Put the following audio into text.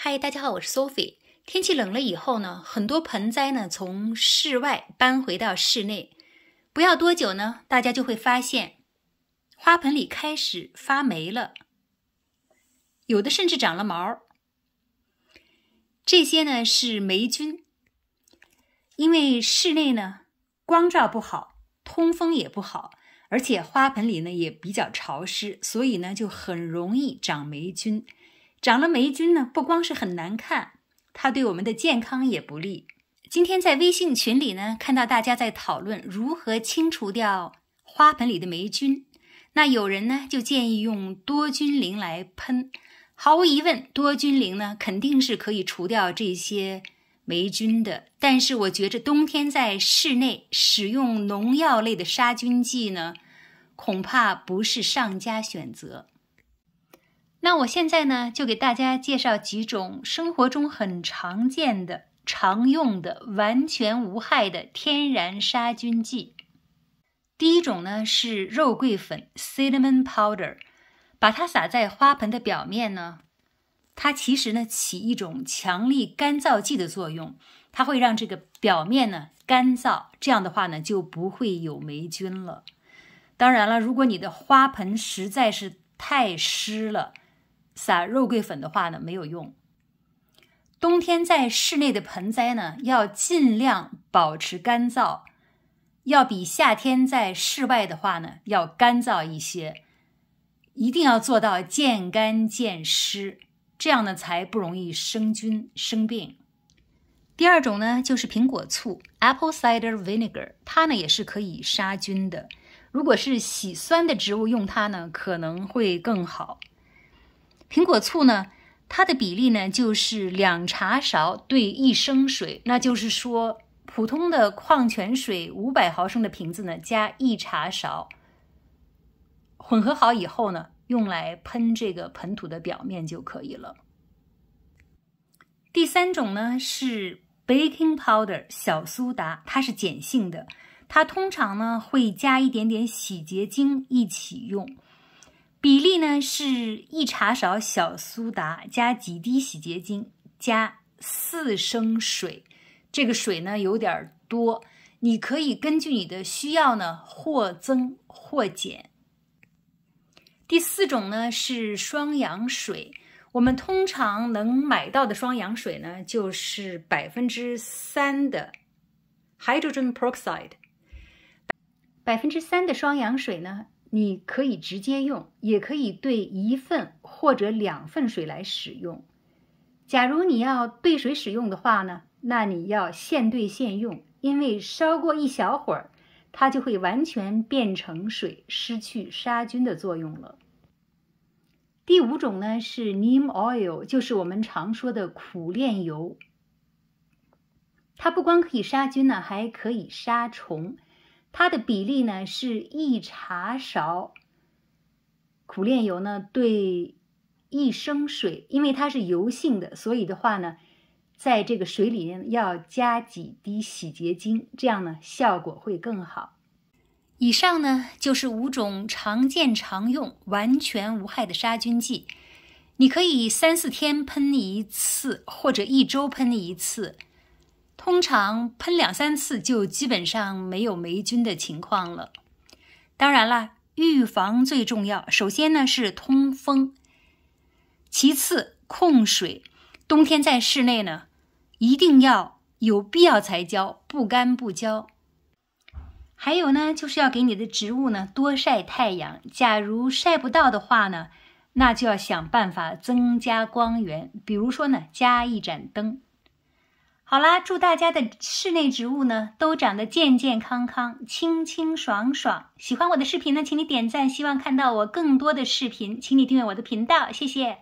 嗨，大家好，我是 Sophie。天气冷了以后呢，很多盆栽呢从室外搬回到室内，不要多久呢，大家就会发现花盆里开始发霉了，有的甚至长了毛儿。这些呢是霉菌，因为室内呢光照不好，通风也不好，而且花盆里呢也比较潮湿，所以呢就很容易长霉菌。长了霉菌呢，不光是很难看，它对我们的健康也不利。今天在微信群里呢，看到大家在讨论如何清除掉花盆里的霉菌，那有人呢就建议用多菌灵来喷。毫无疑问，多菌灵呢肯定是可以除掉这些霉菌的，但是我觉着冬天在室内使用农药类的杀菌剂呢，恐怕不是上佳选择。那我现在呢，就给大家介绍几种生活中很常见的、常用的、完全无害的天然杀菌剂。第一种呢是肉桂粉 （cinnamon powder），把它撒在花盆的表面呢，它其实呢起一种强力干燥剂的作用，它会让这个表面呢干燥，这样的话呢就不会有霉菌了。当然了，如果你的花盆实在是太湿了，撒肉桂粉的话呢，没有用。冬天在室内的盆栽呢，要尽量保持干燥，要比夏天在室外的话呢，要干燥一些。一定要做到见干见湿，这样呢才不容易生菌生病。第二种呢，就是苹果醋 （Apple Cider Vinegar），它呢也是可以杀菌的。如果是喜酸的植物，用它呢可能会更好。苹果醋呢，它的比例呢就是两茶勺兑一升水，那就是说普通的矿泉水五百毫升的瓶子呢，加一茶勺，混合好以后呢，用来喷这个盆土的表面就可以了。第三种呢是 baking powder 小苏打，它是碱性的，它通常呢会加一点点洗洁精一起用。比例呢是一茶勺小苏打加几滴洗洁精加四升水，这个水呢有点多，你可以根据你的需要呢或增或减。第四种呢是双氧水，我们通常能买到的双氧水呢就是百分之三的 hydrogen peroxide，百分之三的双氧水呢。你可以直接用，也可以兑一份或者两份水来使用。假如你要兑水使用的话呢，那你要现兑现用，因为烧过一小会儿，它就会完全变成水，失去杀菌的作用了。第五种呢是 neem oil，就是我们常说的苦楝油，它不光可以杀菌呢，还可以杀虫。它的比例呢是一茶勺苦楝油呢对一升水，因为它是油性的，所以的话呢，在这个水里面要加几滴洗洁精，这样呢效果会更好。以上呢就是五种常见常用完全无害的杀菌剂，你可以三四天喷一次或者一周喷一次。通常喷两三次就基本上没有霉菌的情况了。当然啦，预防最重要。首先呢是通风，其次控水。冬天在室内呢，一定要有必要才浇，不干不浇。还有呢，就是要给你的植物呢多晒太阳。假如晒不到的话呢，那就要想办法增加光源，比如说呢加一盏灯。好啦，祝大家的室内植物呢都长得健健康康、清清爽爽。喜欢我的视频呢，请你点赞；希望看到我更多的视频，请你订阅我的频道。谢谢。